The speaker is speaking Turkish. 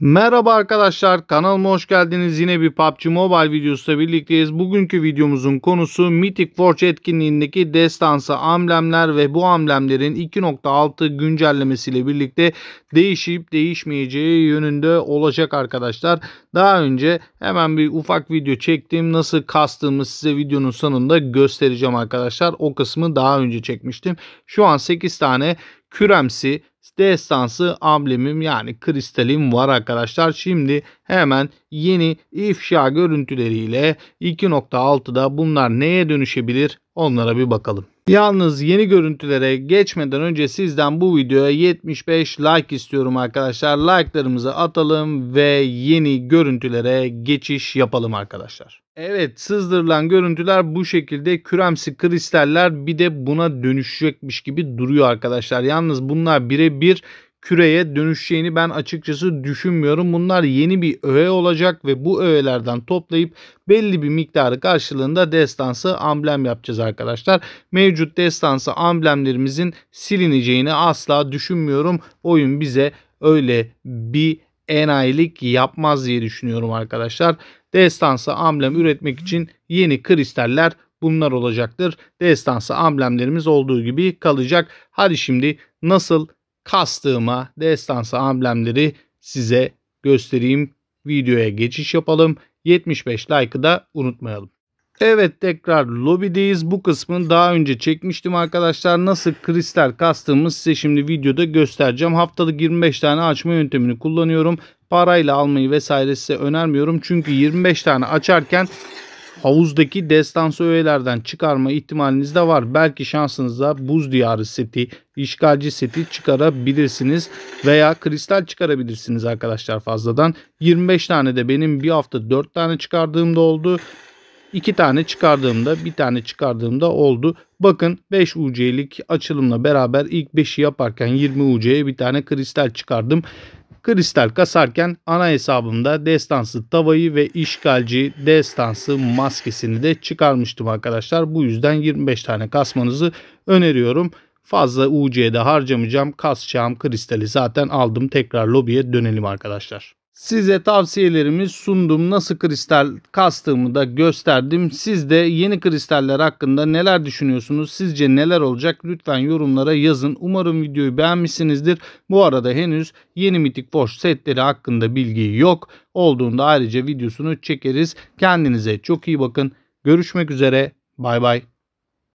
Merhaba arkadaşlar kanalıma hoş geldiniz. Yine bir PUBG Mobile videosuyla birlikteyiz. Bugünkü videomuzun konusu Mythic Forge etkinliğindeki destansı amblemler ve bu amblemlerin 2.6 güncellemesiyle birlikte değişip değişmeyeceği yönünde olacak arkadaşlar. Daha önce hemen bir ufak video çektim. Nasıl kastığımı size videonun sonunda göstereceğim arkadaşlar. O kısmı daha önce çekmiştim. Şu an 8 tane küremsi destansı amblemim yani kristalim var arkadaşlar. Şimdi hemen yeni ifşa görüntüleriyle 2.6'da bunlar neye dönüşebilir onlara bir bakalım. Yalnız yeni görüntülere geçmeden önce sizden bu videoya 75 like istiyorum arkadaşlar. Like'larımızı atalım ve yeni görüntülere geçiş yapalım arkadaşlar. Evet sızdırılan görüntüler bu şekilde küremsi kristaller bir de buna dönüşecekmiş gibi duruyor arkadaşlar. Yalnız bunlar birebir küreye dönüşeceğini ben açıkçası düşünmüyorum. Bunlar yeni bir öğe olacak ve bu öğelerden toplayıp belli bir miktarı karşılığında destansı amblem yapacağız arkadaşlar. Mevcut destansı amblemlerimizin silineceğini asla düşünmüyorum. Oyun bize öyle bir enayilik yapmaz diye düşünüyorum arkadaşlar. Destansı amblem üretmek için yeni kristaller bunlar olacaktır. Destansı amblemlerimiz olduğu gibi kalacak. Hadi şimdi nasıl kastığıma destansı amblemleri size göstereyim. Videoya geçiş yapalım. 75 like'ı da unutmayalım. Evet tekrar lobideyiz. Bu kısmını daha önce çekmiştim arkadaşlar. Nasıl kristal kastığımı size şimdi videoda göstereceğim. Haftalık 25 tane açma yöntemini kullanıyorum. Parayla almayı vesaire size önermiyorum. Çünkü 25 tane açarken havuzdaki destansı öğelerden çıkarma ihtimaliniz de var. Belki şansınızda buz diyarı seti, işgalci seti çıkarabilirsiniz veya kristal çıkarabilirsiniz arkadaşlar fazladan. 25 tane de benim bir hafta 4 tane çıkardığımda oldu. 2 tane çıkardığımda bir tane çıkardığımda oldu. Bakın 5 UC'lik açılımla beraber ilk 5'i yaparken 20 UC'ye bir tane kristal çıkardım. Kristal kasarken ana hesabımda destansı tavayı ve işgalci destansı maskesini de çıkarmıştım arkadaşlar. Bu yüzden 25 tane kasmanızı öneriyorum. Fazla de harcamayacağım. Kasacağım kristali zaten aldım. Tekrar lobiye dönelim arkadaşlar. Size tavsiyelerimi sundum. Nasıl kristal kastığımı da gösterdim. Siz de yeni kristaller hakkında neler düşünüyorsunuz? Sizce neler olacak? Lütfen yorumlara yazın. Umarım videoyu beğenmişsinizdir. Bu arada henüz yeni mitik boş setleri hakkında bilgi yok. Olduğunda ayrıca videosunu çekeriz. Kendinize çok iyi bakın. Görüşmek üzere. Bay bay.